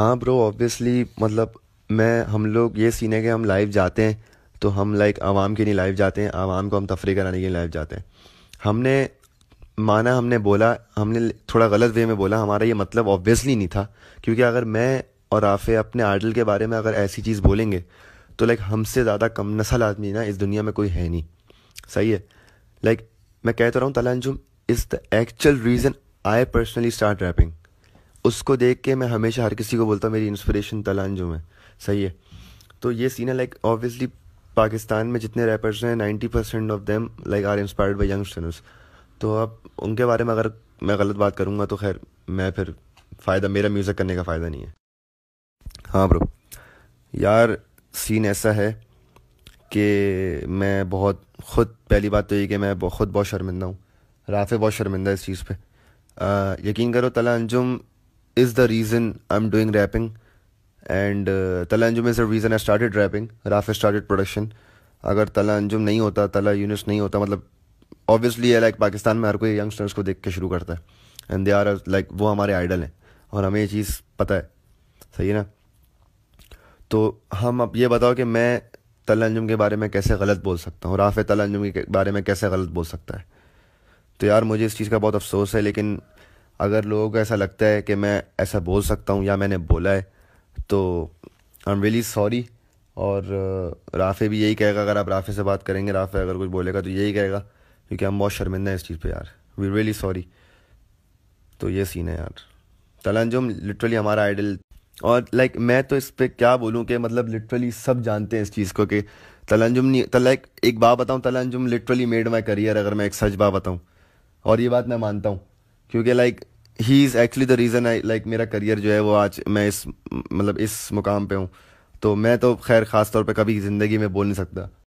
हाँ bro obviously मतलब मैं हम लोग ये सीन है कि हम लाइव जाते हैं तो हम लाइक आवाम के लिए लाइव जाते हैं आवाम को हम तफरी कराने के लिए लाइव जाते हैं हमने माना हमने बोला हमने थोड़ा गलत वे में बोला हमारा ये मतलब ऑब्वियसली नहीं था क्योंकि अगर मैं और आफे अपने आइडल के बारे में अगर ऐसी चीज़ बोलेंगे तो लाइक हमसे ज़्यादा कम नसल आदमी ना इस दुनिया में कोई है नहीं सही है लाइक मैं कहता तो रहा हूँ Talha Anjum is the actual reason I personally start rapping उसको देख के मैं हमेशा हर किसी को बोलता हूँ मेरी इंस्पिरेशन तलानजुम है सही है तो ये सीन है लाइक ऑब्वियसली पाकिस्तान में जितने रैपर्स हैं ninety percent of them like are inspired by Stunners तो अब उनके बारे में अगर मैं गलत बात करूँगा तो खैर मैं फिर फ़ायदा मेरा म्यूज़िक करने का फ़ायदा नहीं है हाँ ब्रो यार सीन ऐसा है कि मैं बहुत ख़ुद पहली बात तो ये कि मैं खुद बहुत शर्मिंदा हूँ राफे बहुत शर्मिंदा इस चीज़ पर यकीन करो Talha Anjum the reason I am doing rapping and Talha Anjum is the reason I started rapping Raf started production अगर तला अंजुम नहीं होता तला यूनिट्स नहीं होता मतलब ऑब्वियसली लाइक पाकिस्तान में हर कोई यंगस्टर्स को देख के शुरू करता है एंड दे आर लाइक वो हमारे आइडल हैं और हमें ये चीज़ पता है सही है ना तो हम अब ये बताओ कि मैं तला अंजुम के बारे में कैसे गलत बोल सकता हूँ राफ तला अंजुम के बारे में कैसे गलत बोल सकता है तो यार मुझे इस चीज़ का बहुत अफसोस है लेकिन अगर लोगों को ऐसा लगता है कि मैं ऐसा बोल सकता हूँ या मैंने बोला है तो आई एम रियली सॉरी और राफ़े भी यही कहेगा अगर आप राफ़े से बात करेंगे राफ़े अगर कुछ बोलेगा तो यही कहेगा क्योंकि हम बहुत शर्मिंदा हैं इस चीज़ पे यार वी रियली सॉरी तो ये सीन है यार तलंजुम लिटरली हमारा आइडल और लाइक like, मैं तो इस पर क्या बोलूँ कि मतलब लिटरली सब जानते हैं इस चीज़ को कि तलंजुम नहीं लाइक एक बात बताऊँ Talha Anjum literally made my career अगर मैं एक सच बात बताऊँ और ये बात मैं मानता हूँ क्योंकि like he is actually the reason I like मेरा करियर जो है वो आज मैं इस मतलब इस मुकाम पे हूँ तो मैं तो खैर ख़ास तौर पे कभी ज़िंदगी में बोल नहीं सकता